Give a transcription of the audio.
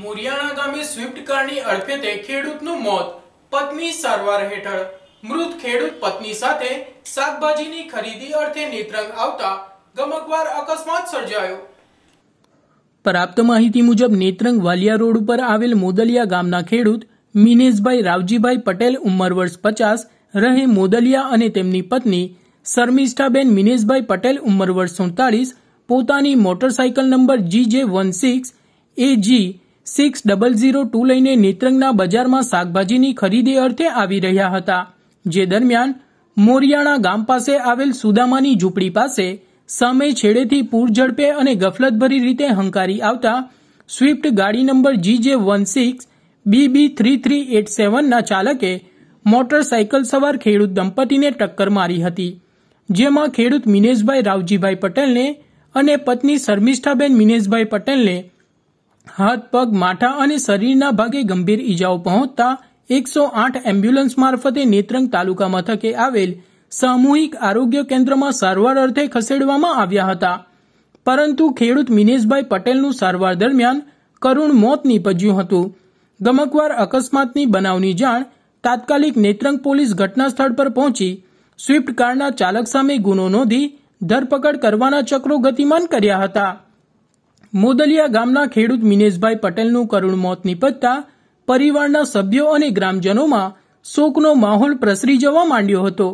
મોરિયાણા ગામે સ્વિફ્ટ કારની અડફેતે ખેડૂતનું મોત પત્ની સારવાર હેઠળ મૃત ખેડૂત પત્ની સાથે શાકભાજીની ખરીદી અર્થે નેત્રંગ આવતા ગમકવાર અકસ્માત સર્જાયો પ્રાપ્ત માહિતી મુજબ નેત્રંગ વાલિયા રોડ ઉપર આવેલ મોદલિયા ગામના ખેડૂત મિનેશભાઈ રાવજીભાઈ પટેલ ઉંમર વર્ષ પચાસ રહે મોદલિયા અને તેમની પત્ની શર્મિષ્ઠાબેન મિનેશભાઈ પટેલ ઉંમર વર્ષ સુડતાલીસ પોતાની motorcycle number G J one six A G six double zero two લઈને નેત્રંગના બજારમાં શાકભાજીની ખરીદી અર્થે આવી રહ્યા હતા જે દરમિયાન મોરિયાણા ગામ પાસે આવેલ સુદામાની ઝૂંપડી પાસે સામે છેડેથી પૂર ઝડપે અને ગફલતભરી રીતે હંકારી આવતા સ્વિફ્ટ ગાડી નંબર જે one six BB three three eight સેવનના ચાલકે મોટરસાયકલ સવાર ખેડૂત દંપતીને ટક્કર મારી હતી જેમાં ખેડૂત મિનેશભાઈ રાવજીભાઈ પટેલને અને પત્ની શર્મિષ્ઠાબેન મિનેશભાઈ પટેલને હાથ પગ માથા અને શરીરના ભાગે ગંભીર ઈજાઓ પહોંચતા એકસો આઠ એમ્બ્યુલન્સ મારફતે નેત્રંગ તાલુકા મથકે આવેલ સામૂહિક આરોગ્ય કેન્દ્રમાં સારવાર અર્થે ખસેડવામાં આવ્યા હતા પરંતુ ખેડૂત મિનેશભાઈ પટેલનું સારવાર દરમિયાન કરુણ મોત નીપજ્યું હતું ગમકવાર અકસ્માતની બનાવની જાણ તાત્કાલિક નેત્રંગ પોલીસ ઘટના સ્થળ પર પહોંચી સ્વિફ્ટ કારના ચાલક સામે ગુનો નોંધી ધરપકડ કરવાના ચક્રો ગતિમાન કર્યા હતા મોદલિયા ગામના ખેડૂત મિનેશભાઈ પટેલનું કરુણ મોત નીપજતા પરિવારના સભ્યો અને ગ્રામજનોમાં શોકનો માહોલ પ્રસરી જવા માંડ્યો હતો